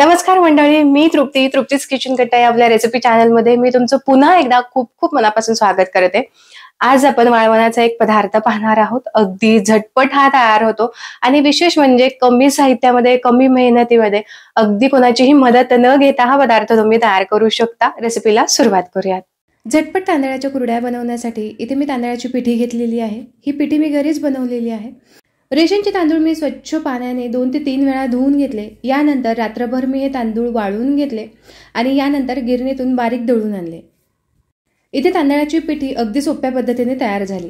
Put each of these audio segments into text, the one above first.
नमस्कार मंडळी मी तृप्ती तृप्तीच किचन कट्टा या आपल्या रेसिपी चॅनलमध्ये मी तुमचं पुन्हा एकदा खूप खूप मनापासून स्वागत करते आज आपण वाळवणाचा एक पदार्थ पाहणार आहोत अगदी झटपट हा तयार होतो आणि विशेष म्हणजे कमी साहित्यामध्ये कमी मेहनतीमध्ये अगदी कोणाचीही मदत न घेता हा पदार्थ तुम्ही तयार करू शकता रेसिपीला सुरुवात करूयात झटपट तांदळाच्या कुरड्या बनवण्यासाठी इथे मी तांदळाची पिठी घेतलेली आहे ही पिठी मी घरीच बनवलेली आहे रेशनचे तांदूळ मी स्वच्छ पाण्याने दोन ते तीन वेळा धुवून घेतले यानंतर रात्रभर मी हे तांदूळ वाळून घेतले आणि यानंतर गिरणीतून बारीक दळून आणले इथे तांदळाची पिठी अगदी सोप्या पद्धतीने तयार झाली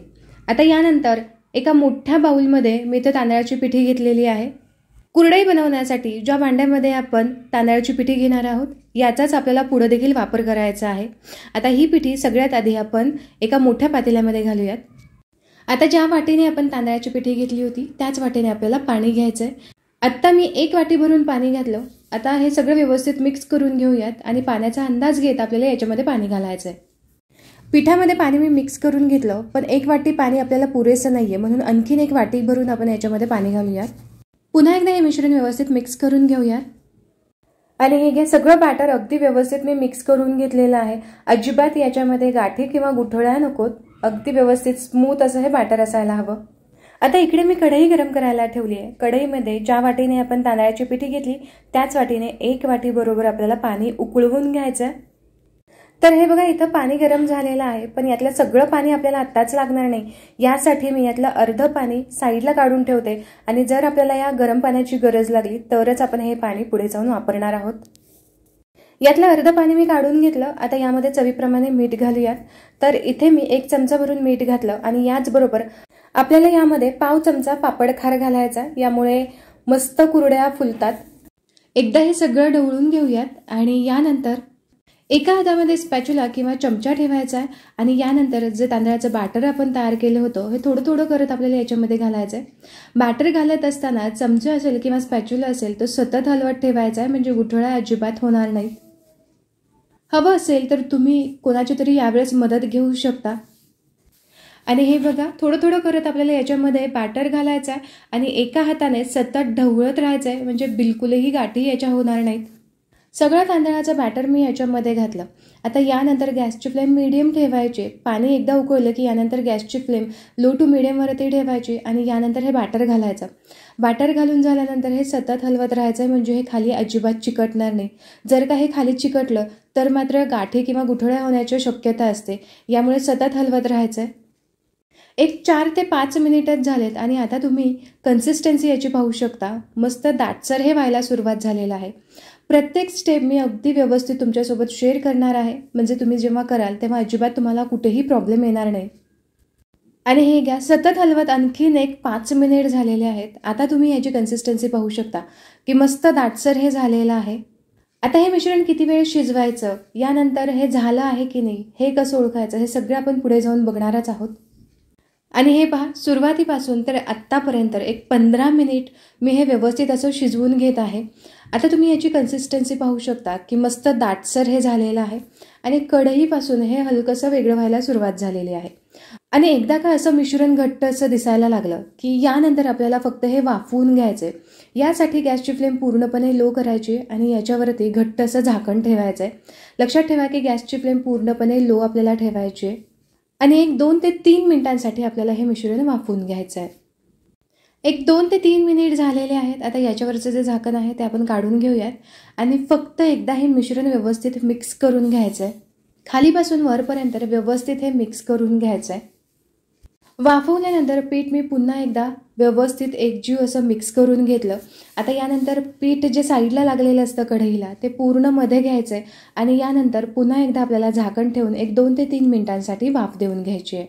आता यानंतर एका मोठ्या बाऊलमध्ये मी इथं तांदळाची पिठी घेतलेली आहे कुरडई बनवण्यासाठी ज्या भांड्यामध्ये आपण तांदळाची पिठी घेणार आहोत याचाच आपल्याला पुढं देखील वापर करायचा आहे आता ही पिठी सगळ्यात आधी आपण एका मोठ्या पातेल्यामध्ये घालूयात आता ज्या वाटीने आपण तांदळाची पिठी घेतली होती त्याच वाटीने आपल्याला पाणी घ्यायचं आहे आत्ता मी एक वाटी भरून पाणी घातलं आता हे सगळं व्यवस्थित मिक्स करून घेऊयात आणि पाण्याचा अंदाज घेत आपल्याला याच्यामध्ये पाणी घालायचं आहे पिठामध्ये पाणी मी मिक्स करून घेतलं पण एक वाटी पाणी आपल्याला पुरेसं नाही आहे म्हणून आणखीन एक वाटी भरून आपण याच्यामध्ये पाणी घालूयात पुन्हा एकदा हे मिश्रण व्यवस्थित मिक्स करून घेऊयात आणि हे घ्या सगळं बॅटर अगदी व्यवस्थित मी मिक्स करून घेतलेलं आहे अजिबात याच्यामध्ये गाठी किंवा गुठळ्या नकोत अगदी व्यवस्थित स्मूथ असं हे बॅटर असायला हवं आता इकडे मी कढई गरम करायला ठेवली आहे कढईमध्ये ज्या वाटीने आपण तांदळाची पिठी घेतली त्याच वाटीने एक वाटी बरोबर आपल्याला पाणी उकळवून घ्यायचं तर हे बघा इथं पाणी गरम झालेलं आहे पण यातलं सगळं पाणी आपल्याला आत्ताच लागणार नाही यासाठी मी यातलं अर्धं पाणी साईडला काढून ठेवते आणि जर आपल्याला या गरम पाण्याची गरज लागली तरच आपण हे पाणी पुढे जाऊन वापरणार आहोत यातलं अर्धं पाणी मी काढून घेतलं आता यामध्ये चवीप्रमाणे मीठ घालूयात तर इथे मी एक चमचा भरून मीठ घातलं आणि याचबरोबर आपल्याला यामध्ये पाव चमचा पापड खार घालायचा यामुळे मस्त कुरड्या फुलतात एकदा हे सगळं ढवळून घेऊयात आणि यानंतर एका हातामध्ये स्पॅच्युला किंवा चमचा ठेवायचा आहे आणि यानंतर जे तांदळाचं बॅटर आपण तयार केलं होतं हे थोडं थोडं करत आपल्याला याच्यामध्ये घालायचं आहे बॅटर घालत असताना चमचा असेल किंवा स्पॅच्युला असेल तो सतत हलवत ठेवायचा आहे म्हणजे गुठळा अजिबात होणार नाही हवं असेल तर तुम्ही कोणाची तरी यावेळेस मदत घेऊ शकता आणि हे बघा थोडं थोडं करत आपल्याला याच्यामध्ये बॅटर घालायचं आहे आणि एका हाताने सतत ढवळत राहायचं आहे म्हणजे बिलकुलही गाठी याच्या होणार नाहीत सगळं तांदळाचं बॅटर मी याच्यामध्ये घातलं आता यानंतर गॅसची फ्लेम मीडियम ठेवायची पाणी एकदा उकळलं की यानंतर गॅसची फ्लेम लो टू मिडियमवरती ठेवायची आणि यानंतर हे बॅटर घालायचं बॅटर घालून झाल्यानंतर हे सतत हलवत राहायचं आहे म्हणजे हे खाली अजिबात चिकटणार नाही जर का हे खाली चिकटलं तर मात्र गाठी किंवा गुठळ्या होण्याची शक्यता असते यामुळे सतत हलवत राहायचं आहे एक चार ते पाच मिनिटच झालेत आणि आता तुम्ही कन्सिस्टन्सी याची पाहू शकता मस्त दाटसर हे व्हायला सुरुवात झालेलं आहे प्रत्येक स्टेप मी अगदी व्यवस्थित तुमच्यासोबत शेअर करणार आहे म्हणजे तुम्ही जेव्हा कराल तेव्हा अजिबात तुम्हाला कुठेही प्रॉब्लेम येणार नाही आणि हे घ्या सतत हलवत आणखीन एक पाच मिनिट झालेले आहेत आता तुम्ही याची कन्सिस्टन्सी पाहू शकता की मस्त दाटसर हे झालेलं आहे आता हे मिश्रण किती वेळ शिजवायचं यानंतर हे झालं आहे की नाही हे कसं ओळखायचं हे सगळं आपण पुढे जाऊन बघणारच आहोत आणि हे पहा सुरुवातीपासून तर आत्तापर्यंत एक पंधरा मिनिट मी हे व्यवस्थित असं शिजवून घेत आहे आता तुम्ही याची कन्सिस्टन्सी पाहू शकता की मस्त दाटसर हे झालेलं आहे आणि कढईपासून हे हलकंसं वेगळं व्हायला सुरुवात झालेली आहे आणि एकदा का असं मिश्रण घट्ट असं दिसायला लागलं की यानंतर आपल्याला फक्त हे वाफवून घ्यायचे यासाठी गॅसची फ्लेम पूर्णपणे लो करायची आणि याच्यावरती घट्ट असं झाकण ठेवायचं आहे लक्षात ठेवा की गॅसची फ्लेम पूर्णपणे लो आपल्याला ठेवायची आहे आणि एक दोन ते तीन मिनिटांसाठी आपल्याला हे मिश्रण वाफवून घ्यायचं आहे एक दोन ते तीन मिनिट झालेले आहेत आता याच्यावरचं जे झाकण आहे ते आपण काढून घेऊयात आणि फक्त एकदा हे मिश्रण व्यवस्थित मिक्स करून घ्यायचं आहे खालीपासून वरपर्यंत व्यवस्थित हे मिक्स करून घ्यायचं आहे वाफवल्यानंतर पीठ मी पुन्हा एकदा व्यवस्थित एकजीव असं मिक्स करून घेतलं आता यानंतर पीठ जे साईडला लागलेलं असतं कढईला ते पूर्ण मध्ये घ्यायचं आहे आणि यानंतर पुन्हा एकदा आपल्याला झाकण ठेवून एक दोन ते तीन मिनिटांसाठी वाफ देऊन घ्यायची आहे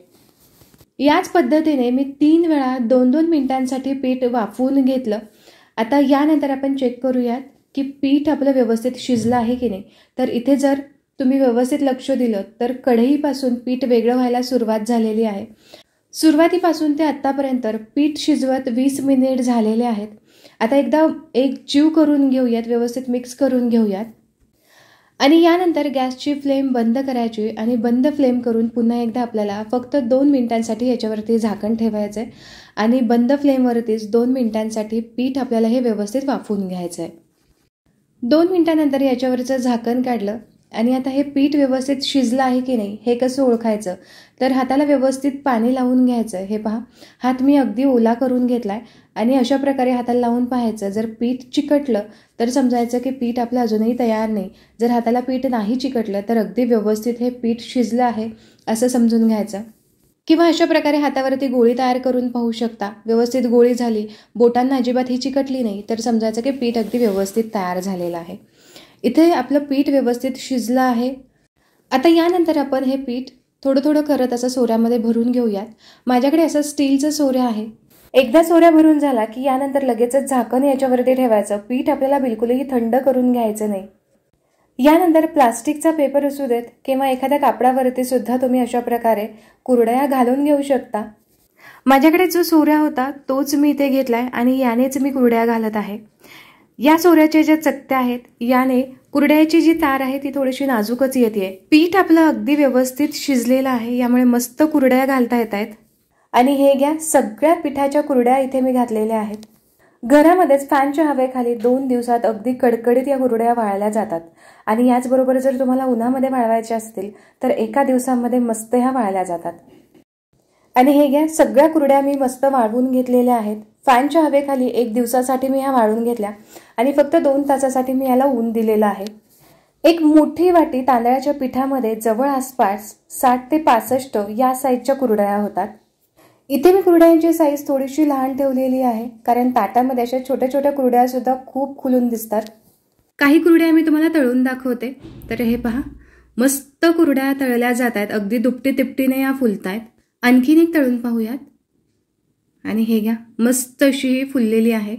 याच पद्धतीने मी तीन वेळा दोन दोन मिनटांसाठी पीठ वाफवून घेतलं आता यानंतर आपण चेक करूयात की पीठ आपलं व्यवस्थित शिजलं आहे की नाही तर इथे जर तुम्ही व्यवस्थित लक्ष दिलं तर कढईपासून पीठ वेगळं व्हायला सुरुवात झालेली आहे सुरुवातीपासून ते आत्तापर्यंत पीठ शिजवत वीस मिनिट झालेले आहेत आता एकदा एक जीव करून घेऊयात व्यवस्थित मिक्स करून घेऊयात आणि यानंतर गॅसची फ्लेम बंद करायची आणि बंद फ्लेम करून पुन्हा एकदा आपल्याला फक्त दोन मिनिटांसाठी याच्यावरती झाकण ठेवायचं आहे आणि बंद फ्लेमवरतीच दोन मिनिटांसाठी पीठ आपल्याला हे व्यवस्थित वाफवून घ्यायचं आहे दोन मिनिटानंतर याच्यावरचं झाकण काढलं आणि आता हे पीठ व्यवस्थित शिजलं आहे की नाही हे कसं ओळखायचं तर हाताला व्यवस्थित पाणी लावून घ्यायचं हे पहा हात मी अगदी ओला करून घेतला आहे आणि अशा प्रकारे हाताला लावून पाहायचं जर पीठ चिकटलं तर समजायचं की पीठ आपलं अजूनही तयार नाही जर हाताला पीठ नाही चिकटलं तर अगदी व्यवस्थित हे पीठ शिजलं आहे असं समजून घ्यायचं किंवा अशा प्रकारे हातावरती गोळी तयार करून पाहू शकता व्यवस्थित गोळी झाली बोटांना अजिबात ही चिकटली नाही तर समजायचं की पीठ अगदी व्यवस्थित तयार झालेलं आहे इथे आपलं पीठ व्यवस्थित शिजलं आहे आता यानंतर आपण हे पीठ थोडं थोडं करत असं सोऱ्यामध्ये भरून घेऊयात माझ्याकडे असं स्टीलचं सोऱ्या आहे एकदा सोऱ्या भरून झाला की यानंतर लगेचच झाकण याच्यावरती ठेवायचं पीठ आपल्याला बिलकुलही थंड करून घ्यायचं नाही यानंतर प्लास्टिकचा पेपर असू देत किंवा एखाद्या कापडावरती सुद्धा तुम्ही अशा प्रकारे कुरड्या घालून घेऊ शकता माझ्याकडे जो सोऱ्या होता तोच मी इथे घेतलाय आणि यानेच मी कुरड्या घालत आहे या सोऱ्याच्या ज्या चकत्या आहेत याने कुरड्याची जी तार आहे ती थोडीशी नाजूकच येते पीठ आपलं अगदी व्यवस्थित शिजलेलं आहे यामुळे मस्त कुरड्या घालता येत आहेत आणि हे घ्या सगळ्या पिठाच्या कुरड्या इथे मी घातलेल्या आहेत घरामध्येच फॅनच्या हवेखाली दोन दिवसात अगदी कडकडीत या कुरड्या वाळल्या जातात आणि याचबरोबर जर तुम्हाला उन्हामध्ये वाळवायच्या असतील तर एका दिवसामध्ये मस्त ह्या वाळल्या जातात आणि हे घ्या सगळ्या कुरड्या मी मस्त वाळवून घेतलेल्या आहेत फॅनच्या हवेखाली एक दिवसासाठी मी ह्या वाळून घेतल्या आणि फक्त दोन तासासाठी मी याला ऊन दिलेलं आहे एक मोठी वाटी तांदळाच्या पिठामध्ये जवळ आसपास साठ ते पासष्ट या साईजच्या कुरडया होतात इथे मी कुरड्यांची साईज थोडीशी लहान ठेवलेली आहे कारण ताटामध्ये अशा छोट्या छोट्या कुरड्या सुद्धा खूप खुलून दिसतात काही कुरड्या मी तुम्हाला तळून दाखवते तर हे पहा मस्त कुरड्या तळल्या जात आहेत अगदी दुपटी तिपटीने या फुलतायत आणखीन एक तळून पाहूयात आणि हे घ्या मस्त अशी फुललेली आहे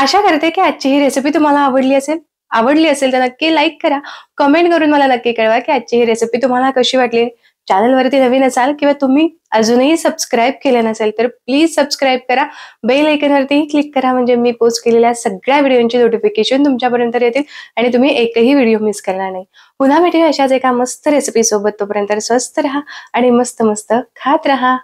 आशा करते की आजची ही रेसिपी तुम्हाला आवडली असेल आवडली असेल तर नक्की लाईक करा कमेंट करून मला नक्की कळवा की आजची ही रेसिपी तुम्हाला कशी वाटली चॅनलवरती नवीन असाल किंवा तुम्ही अजूनही सबस्क्राईब केले नसेल तर प्लीज सबस्क्राईब करा बेल ऐकनवरतीही क्लिक करा म्हणजे मी पोस्ट केलेल्या सगळ्या व्हिडिओंची नोटिफिकेशन तुमच्यापर्यंत येतील आणि तुम्ही एकही व्हिडिओ मिस करणार नाही पुन्हा भेटूया अशाच एका मस्त रेसिपी सोबत तोपर्यंत स्वस्त राहा आणि मस्त मस्त खात राहा